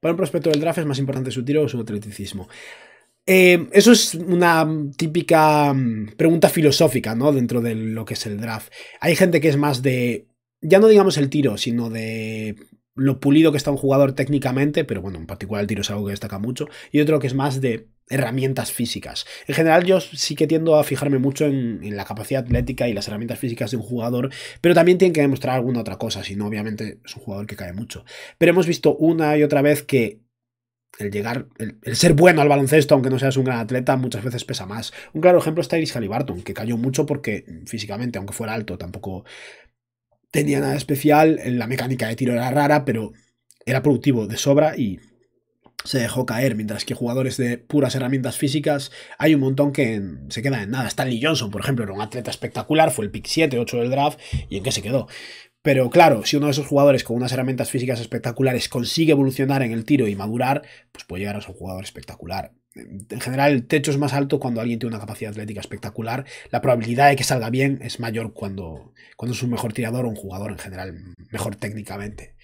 Para un prospecto del draft es más importante su tiro o su atleticismo. Eh, eso es una típica mm, pregunta filosófica, ¿no? Dentro de lo que es el draft. Hay gente que es más de, ya no digamos el tiro, sino de lo pulido que está un jugador técnicamente, pero bueno, en particular el tiro es algo que destaca mucho, y otro que es más de herramientas físicas. En general yo sí que tiendo a fijarme mucho en, la capacidad atlética y las herramientas físicas de un jugador, pero también tienen que demostrar alguna otra cosa, si no obviamente es un jugador que cae mucho. Pero hemos visto una y otra vez que el llegar, el, ser bueno al baloncesto, aunque no seas un gran atleta, muchas veces pesa más. Un claro ejemplo es Tyrese Halliburton, que cayó mucho porque físicamente, aunque fuera alto, tampoco tenía nada especial, la mecánica de tiro era rara, pero era productivo de sobra y se dejó caer, mientras que jugadores de puras herramientas físicas hay un montón que se quedan en nada. Stanley Johnson, por ejemplo, era un atleta espectacular, fue el pick 7, 8 del draft, ¿y en qué se quedó? Pero claro, si uno de esos jugadores con unas herramientas físicas espectaculares consigue evolucionar en el tiro y madurar, pues puede llegar a ser un jugador espectacular. En general, el techo es más alto cuando alguien tiene una capacidad atlética espectacular. La probabilidad de que salga bien es mayor cuando, cuando es un mejor tirador o un jugador en general mejor técnicamente.